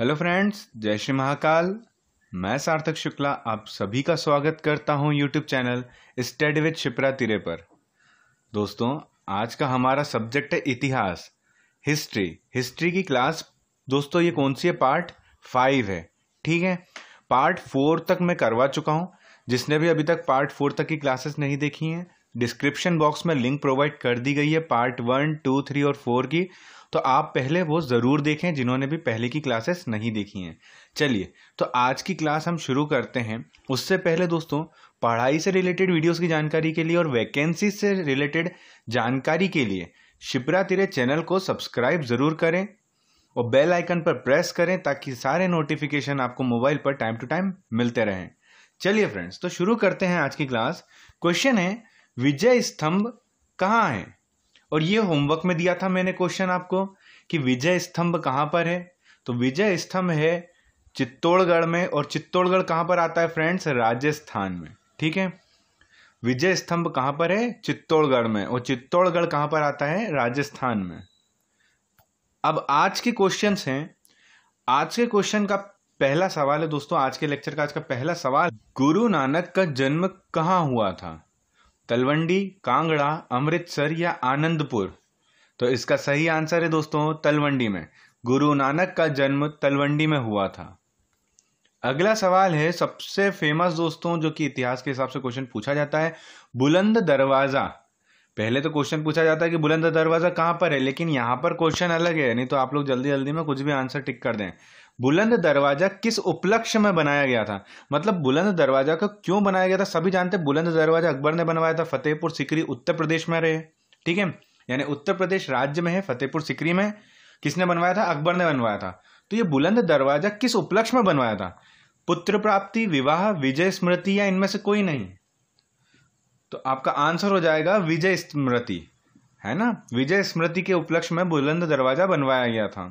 Hello friends जय श्री महाकाल मैं सार्थक शुक्ला आप सभी का स्वागत करता हूं YouTube channel study with Shipra तिरे पर दोस्तों आज का हमारा सब्जेक्ट है इतिहास हिस्ट्री हिस्ट्री की क्लास दोस्तों ये कौन सी है पार्ट फाइव है ठीक है पार्ट फोर तक मैं करवा चुका हूं जिसने भी अभी तक पार्ट फोर तक की क्लासेस नहीं देखी हैं डिस्क्रिप्शन बॉक्स में लिंक प्रोवाइड कर दी गई है पार्ट वन टू थ्री और फोर की तो आप पहले वो ज़रूर देखें जिन्होंने भी पहले की क्लासेस नहीं देखी हैं चलिए तो आज की क्लास हम शुरू करते हैं उससे पहले दोस्तों पढ़ाई से रिलेटेड वीडियोस की जानकारी के लिए और वैकेंसी से रिलेटेड जानकारी के लिए शिप्रा तिरे चैनल को सब्सक्राइब ज़रूर करें और बेल आइकन पर प्रेस करें ताकि सारे नोटिफिकेशन आपको मोबाइल पर टाइम टू टाइम मिलते रहें चलिए फ्रेंड्स तो शुरू करते हैं आज की क्लास क्वेश्चन है विजय स्तंभ कहाँ है और ये होमवर्क में दिया था मैंने क्वेश्चन आपको कि विजय स्तंभ कहाँ पर है तो विजय स्तंभ है चित्तौड़गढ़ में और चित्तौड़गढ़ कहाँ पर आता है फ्रेंड्स राजस्थान में ठीक है विजय स्तंभ कहाँ पर है चित्तौड़गढ़ में और चित्तौड़गढ़ कहाँ पर आता है राजस्थान में अब आज के क्वेश्चन हैं आज के क्वेश्चन का पहला सवाल है दोस्तों आज के लेक्चर का आज का पहला सवाल गुरु नानक का जन्म कहाँ हुआ था तलवंडी कांगड़ा अमृतसर या आनंदपुर तो इसका सही आंसर है दोस्तों तलवंडी में गुरु नानक का जन्म तलवंडी में हुआ था अगला सवाल है सबसे फेमस दोस्तों जो कि इतिहास के हिसाब से क्वेश्चन पूछा जाता है बुलंद दरवाज़ा पहले तो क्वेश्चन पूछा जाता है कि बुलंद दरवाज़ा कहां पर है लेकिन यहां पर क्वेश्चन अलग है नहीं तो आप लोग जल्दी जल्दी में कुछ भी आंसर टिक कर दें बुलंद दरवाजा किस उपलक्ष्य में बनाया गया था मतलब बुलंद दरवाजा को क्यों बनाया गया था सभी जानते हैं बुलंद दरवाजा अकबर ने बनवाया था फतेहपुर सिकरी उत्तर प्रदेश में रहे ठीक है यानी उत्तर प्रदेश राज्य में है फतेहपुर सिकरी में किसने बनवाया था अकबर ने बनवाया था तो ये बुलंद दरवाजा किस उपलक्ष्य में बनवाया था पुत्र प्राप्ति विवाह विजय स्मृति या इनमें से कोई नहीं तो आपका आंसर हो जाएगा विजय स्मृति है ना विजय स्मृति के उपलक्ष्य में बुलंद दरवाजा बनवाया गया था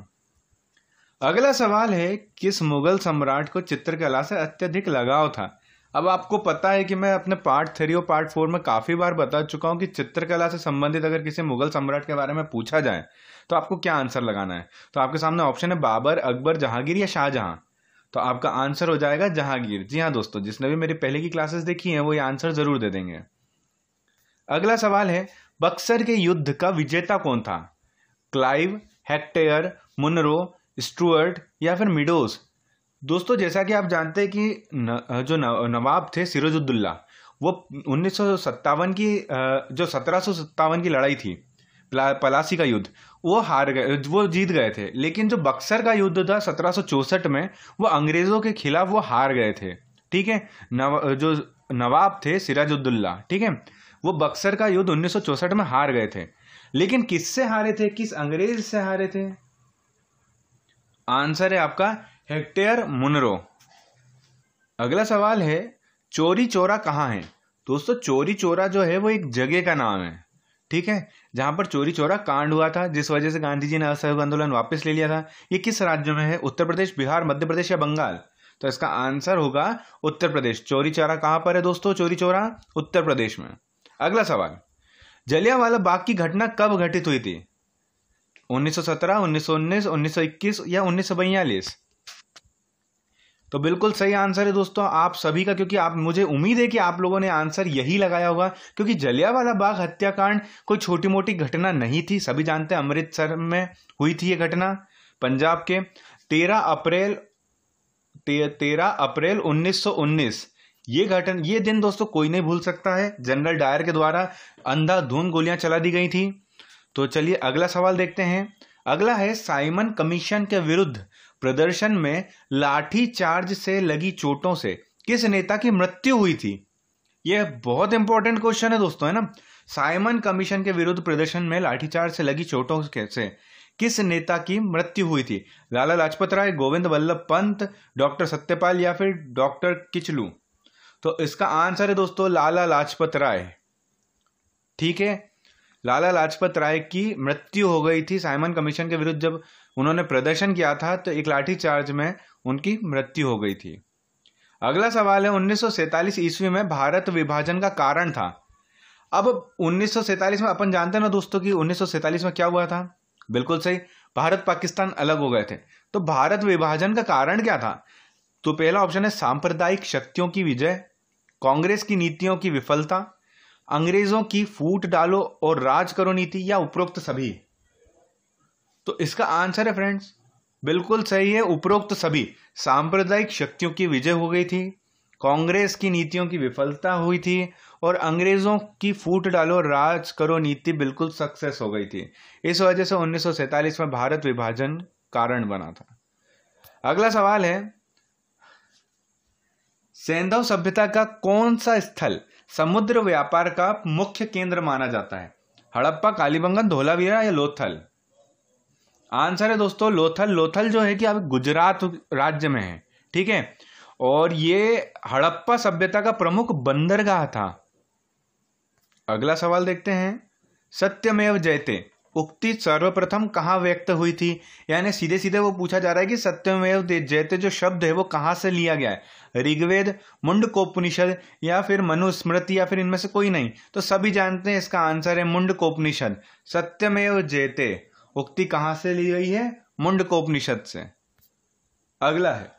अगला सवाल है किस मुगल सम्राट को चित्रकला से अत्यधिक लगाव था अब आपको पता है कि मैं अपने पार्ट थ्री और पार्ट फोर में काफ़ी बार बता चुका हूं कि चित्रकला से संबंधित अगर किसी मुगल सम्राट के बारे में पूछा जाए तो आपको क्या आंसर लगाना है तो आपके सामने ऑप्शन है बाबर अकबर जहांगीर या शाहजहां तो आपका आंसर हो जाएगा जहांगीर जी हाँ दोस्तों जिसने भी मेरी पहले की क्लासेस देखी है वो ये आंसर ज़रूर दे देंगे अगला सवाल है बक्सर के युद्ध का विजेता कौन था क्लाइव हेक्टेयर मुनरो स्टुअर्ट या फिर मिडोज दोस्तों जैसा कि आप जानते हैं कि न, जो नवाब थे सिरोजुद्दुल्ला वो उन्नीस की जो सत्रह की लड़ाई थी पलासी का युद्ध वो हार गए वो जीत गए थे लेकिन जो बक्सर का युद्ध था सत्रह में वो अंग्रेज़ों के खिलाफ वो हार गए थे ठीक है नव जो नवाब थे सिराजुद्दुल्ला ठीक है वो बक्सर का युद्ध उन्नीस में हार गए थे लेकिन किससे हारे थे किस अंग्रेज से हारे थे आंसर है आपका हेक्टेयर मुनरो अगला सवाल है चोरी चोरा कहाँ है दोस्तों चोरी चोरा जो है वो एक जगह का नाम है ठीक है जहां पर चोरी चोरा कांड हुआ था जिस वजह से गांधी जी ने असहयोग आंदोलन वापस ले लिया था ये किस राज्य में है उत्तर प्रदेश बिहार मध्य प्रदेश या बंगाल तो इसका आंसर होगा उत्तर प्रदेश चोरी चोरा कहां पर है दोस्तों चोरी चोरा उत्तर प्रदेश में अगला सवाल जलियावाला बाग की घटना कब घटित हुई थी 1917, 1919, 1921 या उन्नीस तो बिल्कुल सही आंसर है दोस्तों आप सभी का क्योंकि आप मुझे उम्मीद है कि आप लोगों ने आंसर यही लगाया होगा क्योंकि जलियावाला बाग हत्याकांड कोई छोटी मोटी घटना नहीं थी सभी जानते हैं अमृतसर में हुई थी ये घटना पंजाब के तेरह अप्रैल तेरह अप्रैल 1919 ये घटना ये दिन दोस्तों कोई नहीं भूल सकता है जनरल डायर के द्वारा अंधाधुंध गोलियां चला दी गई थी तो चलिए अगला सवाल देखते हैं अगला है साइमन कमीशन के विरुद्ध प्रदर्शन में लाठी चार्ज से लगी चोटों से किस नेता की मृत्यु हुई थी यह बहुत इंपॉर्टेंट क्वेश्चन है दोस्तों है ना साइमन कमीशन के विरुद्ध प्रदर्शन में लाठीचार्ज से लगी चोटों से किस नेता की मृत्यु हुई थी लाला लाजपत राय गोविंद वल्लभ पंत डॉक्टर सत्यपाल या फिर डॉक्टर किचलू तो इसका आंसर है दोस्तों लाला लाजपत राय ठीक है लाला लाजपत राय की मृत्यु हो गई थी साइमन कमीशन के विरुद्ध जब उन्होंने प्रदर्शन किया था तो एक लाठीचार्ज में उनकी मृत्यु हो गई थी अगला सवाल है उन्नीस ईस्वी में भारत विभाजन का कारण था अब 1947 में अपन जानते हैं ना दोस्तों कि 1947 में क्या हुआ था बिल्कुल सही भारत पाकिस्तान अलग हो गए थे तो भारत विभाजन का कारण क्या था तो पहला ऑप्शन है सांप्रदायिक शक्तियों की विजय कांग्रेस की नीतियों की विफलता अंग्रेजों की फूट डालो और राज करो नीति या उपरोक्त सभी तो इसका आंसर है फ्रेंड्स बिल्कुल सही है उपरोक्त सभी सांप्रदायिक शक्तियों की विजय हो गई थी कांग्रेस की नीतियों की विफलता हुई थी और अंग्रेजों की फूट डालो राज करो नीति बिल्कुल सक्सेस हो गई थी इस वजह से उन्नीस में भारत विभाजन कारण बना था अगला सवाल है सैंधव सभ्यता का कौन सा स्थल समुद्र व्यापार का मुख्य केंद्र माना जाता है हड़प्पा कालीबंगन धोलावीरा या लोथल आंसर है दोस्तों लोथल लोथल जो है कि अब गुजरात राज्य में है ठीक है और ये हड़प्पा सभ्यता का प्रमुख बंदरगाह था अगला सवाल देखते हैं सत्यमेव जयते उक्ति सर्वप्रथम कहाँ व्यक्त हुई थी यानी सीधे सीधे वो पूछा जा रहा है कि सत्यमेव जयते जो शब्द है वो कहाँ से लिया गया है ऋग्वेद मुंडकोपनिषद या फिर मनुस्मृति या फिर इनमें से कोई नहीं तो सभी जानते हैं इसका आंसर है मुंडकोपनिषद सत्यमेव जयते उक्ति कहाँ से ली गई है मुंडकोपनिषद से अगला है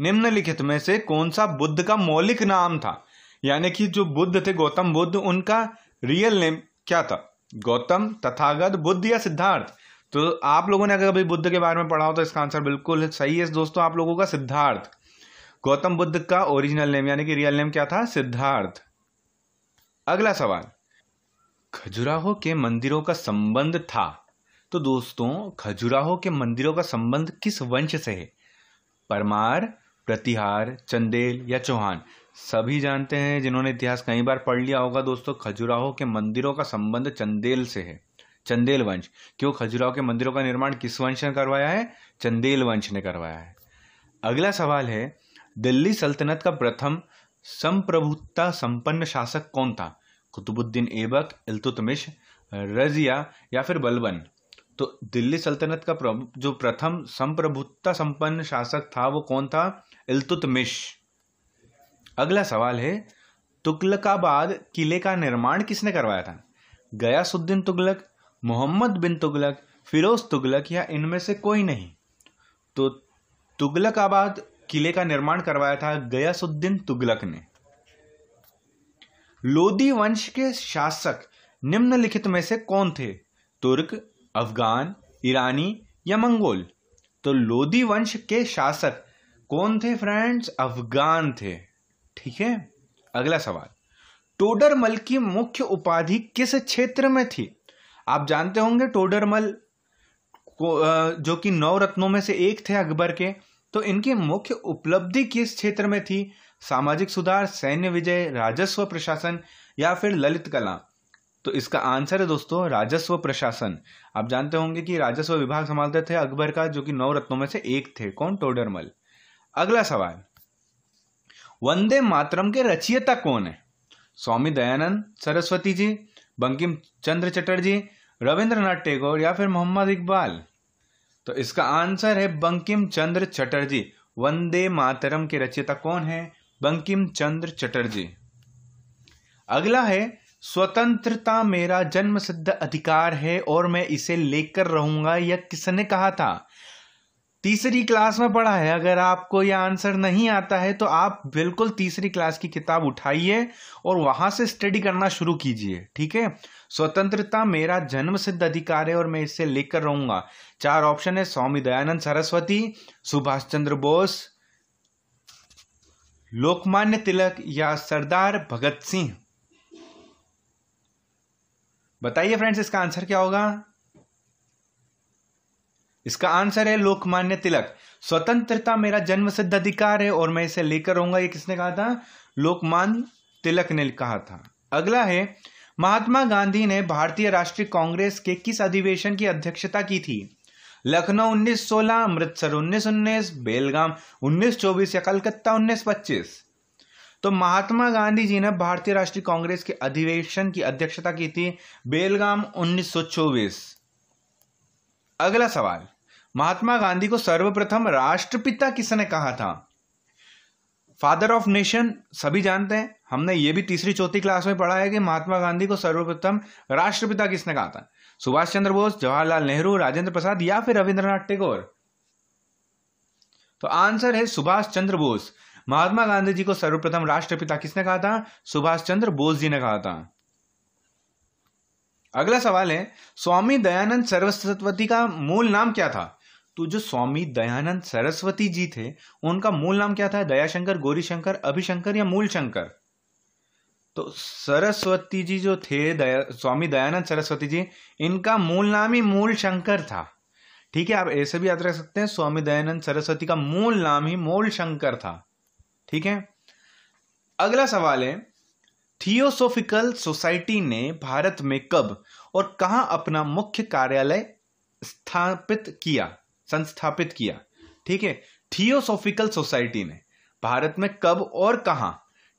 निम्नलिखित में से कौन सा बुद्ध का मौलिक नाम था यानी कि जो बुद्ध थे गौतम बुद्ध उनका रियल नेम क्या था गौतम तथागत बुद्ध या सिद्धार्थ तो आप लोगों ने अगर कभी बुद्ध के बारे में पढ़ा हो तो इसका आंसर बिल्कुल सही है दोस्तों आप लोगों का सिद्धार्थ गौतम बुद्ध का ओरिजिनल नेम यानी कि रियल नेम क्या था सिद्धार्थ अगला सवाल खजुराहो के मंदिरों का संबंध था तो दोस्तों खजुराहो के मंदिरों का संबंध किस वंश से है परमार प्रतिहार चंदेल या चौहान सभी जानते हैं जिन्होंने इतिहास कई बार पढ़ लिया होगा दोस्तों खजुराहो के मंदिरों का संबंध चंदेल से है चंदेल वंश क्यों खजुराहो के मंदिरों का निर्माण किस वंश ने करवाया है चंदेल वंश ने करवाया है अगला सवाल है दिल्ली सल्तनत का प्रथम संप्रभुता संपन्न शासक कौन था कुतुबुद्दीन एबक इल्तुतमिश रजिया या फिर बलबन तो दिल्ली सल्तनत का जो प्रथम संप्रभुता संपन्न शासक था वो कौन था इल्तुतमिश अगला सवाल है तुगलकाबाद किले का निर्माण किसने करवाया था गयासुद्दीन तुगलक मोहम्मद बिन तुगलक फिरोज तुगलक या इनमें से कोई नहीं तो तुगलकाबाद किले का निर्माण करवाया था गयासुद्दीन तुगलक ने लोदी वंश के शासक निम्नलिखित में से कौन थे तुर्क अफगान ईरानी या मंगोल तो लोदी वंश के शासक कौन थे फ्रेंड्स अफगान थे ठीक है अगला सवाल टोडरमल की मुख्य उपाधि किस क्षेत्र में थी आप जानते होंगे टोडरमल को जो कि नौ रत्नों में से एक थे अकबर के तो इनकी मुख्य उपलब्धि किस क्षेत्र में थी सामाजिक सुधार सैन्य विजय राजस्व प्रशासन या फिर ललित कला तो इसका आंसर है दोस्तों राजस्व प्रशासन आप जानते होंगे कि राजस्व विभाग संभालते थे अकबर का जो कि नौ रत्नों में से एक थे कौन टोडरमल अगला सवाल वंदे मातरम के रचियता कौन है स्वामी दयानंद सरस्वती जी बंकिम चंद्र चटर्जी रविंद्रनाथ टैगोर या फिर मोहम्मद इकबाल तो इसका आंसर है बंकिम चंद्र चटर्जी वंदे मातरम के रचयिता कौन है बंकिम चंद्र चटर्जी अगला है स्वतंत्रता मेरा जन्म सिद्ध अधिकार है और मैं इसे लेकर रहूंगा यह किसने कहा था तीसरी क्लास में पढ़ा है अगर आपको यह आंसर नहीं आता है तो आप बिल्कुल तीसरी क्लास की किताब उठाइए और वहां से स्टडी करना शुरू कीजिए ठीक है स्वतंत्रता मेरा जन्म सिद्ध अधिकार है और मैं इसे लेकर रहूंगा चार ऑप्शन है स्वामी दयानंद सरस्वती सुभाष चंद्र बोस लोकमान्य तिलक या सरदार भगत सिंह बताइए फ्रेंड्स इसका आंसर क्या होगा इसका आंसर है लोकमान्य तिलक स्वतंत्रता मेरा जन्म सिद्ध अधिकार है और मैं इसे लेकर रहूंगा ये किसने कहा था लोकमान्य तिलक ने कहा था अगला है महात्मा गांधी ने भारतीय राष्ट्रीय कांग्रेस के किस अधिवेशन की अध्यक्षता की थी लखनऊ 1916, अमृतसर 1919, बेलगाम 1924 या कलकत्ता 1925। तो महात्मा गांधी जी ने भारतीय राष्ट्रीय कांग्रेस के अधिवेशन की अध्यक्षता की थी बेलगाम 1924। अगला सवाल महात्मा गांधी को सर्वप्रथम राष्ट्रपिता किसने कहा था फादर ऑफ नेशन सभी जानते हैं हमने ये भी तीसरी चौथी क्लास में पढ़ा है कि महात्मा गांधी को सर्वप्रथम राष्ट्रपिता किसने कहा था सुभाष चंद्र बोस जवाहरलाल नेहरू राजेंद्र प्रसाद या फिर रविंद्रनाथ टैगोर तो आंसर है सुभाष चंद्र बोस महात्मा गांधी जी को सर्वप्रथम राष्ट्रपिता किसने कहा था सुभाष चंद्र बोस जी ने कहा था अगला सवाल है स्वामी दयानंद सरस्वती का मूल नाम क्या था तो जो स्वामी दयानंद सरस्वती जी थे उनका मूल नाम क्या था दयाशंकर गौरीशंकर अभिशंकर या मूल शंकर तो सरस्वती जी जो थे दया स्वामी दयानंद सरस्वती जी इनका मूल नाम ही मूल शंकर था ठीक है आप ऐसे भी याद रख सकते हैं स्वामी दयानंद सरस्वती का मूल नाम ही मूल शंकर था ठीक है अगला सवाल है थियोसोफिकल सोसाइटी ने भारत में कब और कहा अपना मुख्य कार्यालय स्थापित किया संस्थापित किया ठीक है थियोसोफिकल सोसाइटी ने भारत में कब और कहा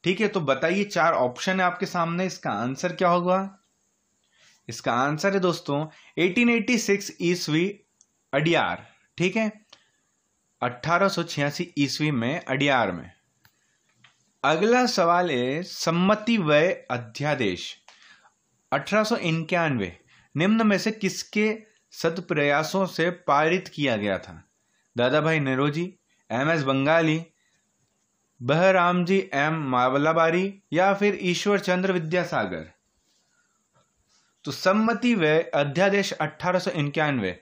ठीक है तो बताइए चार ऑप्शन है आपके सामने इसका आंसर क्या होगा इसका आंसर है दोस्तों 1886 ईस्वी अडियार ठीक है 1886 ईस्वी में अडियार में अगला सवाल है सम्मति व्यय अध्यादेश अठारह निम्न में से किसके सत्प्रयासों से पारित किया गया था Dadabhai Naoroji M S Bengali Behramji M Malabari या फिर ईश्वर चंद्र विद्यासागर तो सम्मति व अध्यादेश अठारह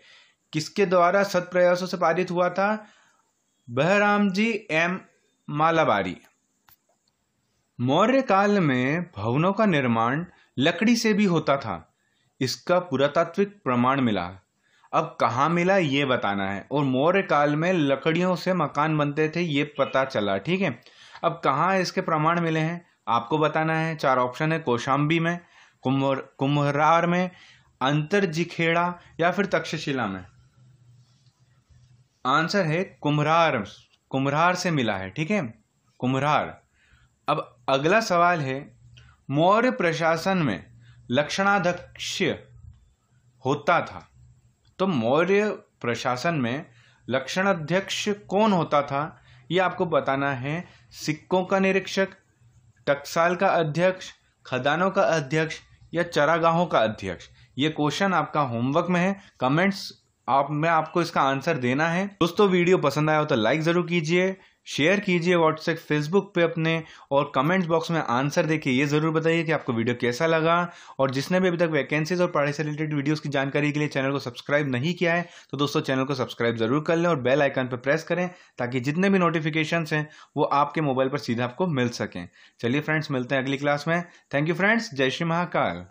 किसके द्वारा सत्प्रयासों से पारित हुआ था बहराम जी एम मालाबारी मौर्य काल में भवनों का निर्माण लकड़ी से भी होता था इसका पुरातात्विक प्रमाण मिला अब कहाँ मिला ये बताना है और मौर्य काल में लकड़ियों से मकान बनते थे ये पता चला ठीक है अब कहाँ इसके प्रमाण मिले हैं आपको बताना है चार ऑप्शन है कोशाम्बी में कुम्भ कुम्हरार में अंतर जिखेड़ा या फिर तक्षशिला में आंसर है कुम्हरार कुम्हरार से मिला है ठीक है कुम्हरार अब अगला सवाल है मौर्य प्रशासन में लक्षणाध्यक्ष होता था तो मौर्य प्रशासन में लक्षणाध्यक्ष कौन होता था ये आपको बताना है सिक्कों का निरीक्षक टकसाल का अध्यक्ष खदानों का अध्यक्ष या चरागाहों का अध्यक्ष ये क्वेश्चन आपका होमवर्क में है कमेंट्स आप मैं आपको इसका आंसर देना है दोस्तों वीडियो पसंद आया हो तो लाइक ज़रूर कीजिए शेयर कीजिए व्हाट्सएप फेसबुक पे अपने और कमेंट्स बॉक्स में आंसर देखिए ये ज़रूर बताइए कि आपको वीडियो कैसा लगा और जिसने भी अभी तक वैकेंसीज और पढ़ाई से रिलेटेड वीडियोस की जानकारी के लिए चैनल को सब्सक्राइब नहीं किया है तो दोस्तों चैनल को सब्सक्राइब ज़रूर कर लें और बेल आइकन पर प्रेस करें ताकि जितने भी नोटिफिकेशन हैं वो आपके मोबाइल पर सीधा आपको मिल सकें चलिए फ्रेंड्स मिलते हैं अगली क्लास में थैंक यू फ्रेंड्स जय श्री महाकाल